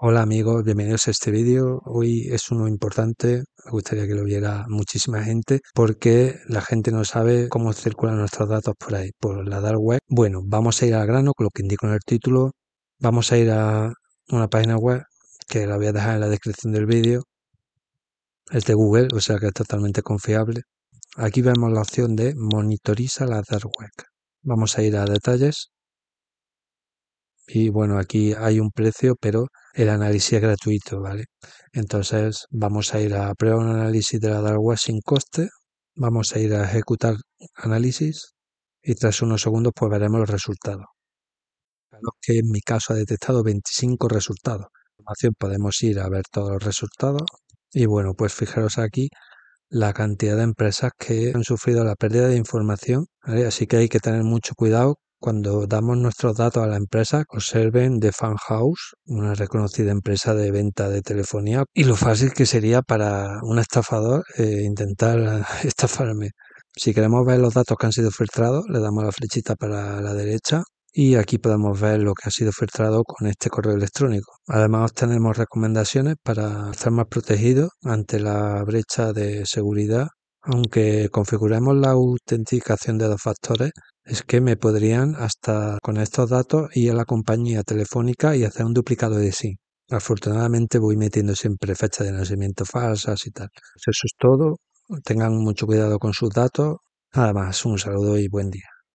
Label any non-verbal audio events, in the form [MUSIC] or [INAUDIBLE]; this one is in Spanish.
Hola amigos, bienvenidos a este vídeo. Hoy es uno importante, me gustaría que lo viera muchísima gente porque la gente no sabe cómo circulan nuestros datos por ahí, por la dark web. Bueno, vamos a ir al grano con lo que indico en el título. Vamos a ir a una página web que la voy a dejar en la descripción del vídeo. Es de Google, o sea que es totalmente confiable. Aquí vemos la opción de monitoriza la dark web. Vamos a ir a detalles y bueno, aquí hay un precio, pero el análisis es gratuito, ¿vale? Entonces vamos a ir a prueba un análisis de la DARWA sin coste, vamos a ir a ejecutar análisis y tras unos segundos pues veremos los resultados. Que en mi caso ha detectado 25 resultados. Podemos ir a ver todos los resultados y bueno, pues fijaros aquí la cantidad de empresas que han sufrido la pérdida de información, así que hay que tener mucho cuidado cuando damos nuestros datos a la empresa, observen de Funhouse, una reconocida empresa de venta de telefonía, y lo fácil que sería para un estafador eh, intentar [LAUGHS] estafarme. Si queremos ver los datos que han sido filtrados, le damos la flechita para la derecha y aquí podemos ver lo que ha sido filtrado con este correo electrónico. Además tenemos recomendaciones para estar más protegidos ante la brecha de seguridad. Aunque configuremos la autenticación de dos factores, es que me podrían hasta con estos datos ir a la compañía telefónica y hacer un duplicado de sí. Afortunadamente voy metiendo siempre fechas de nacimiento falsas y tal. Eso es todo. Tengan mucho cuidado con sus datos. Nada más, un saludo y buen día.